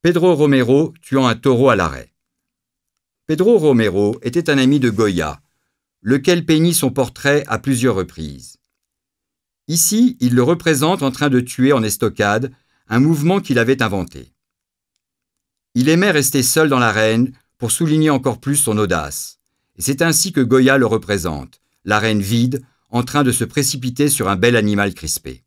Pedro Romero tuant un taureau à l'arrêt. Pedro Romero était un ami de Goya, lequel peignit son portrait à plusieurs reprises. Ici, il le représente en train de tuer en estocade, un mouvement qu'il avait inventé. Il aimait rester seul dans l'arène pour souligner encore plus son audace, et c'est ainsi que Goya le représente, l'arène vide, en train de se précipiter sur un bel animal crispé.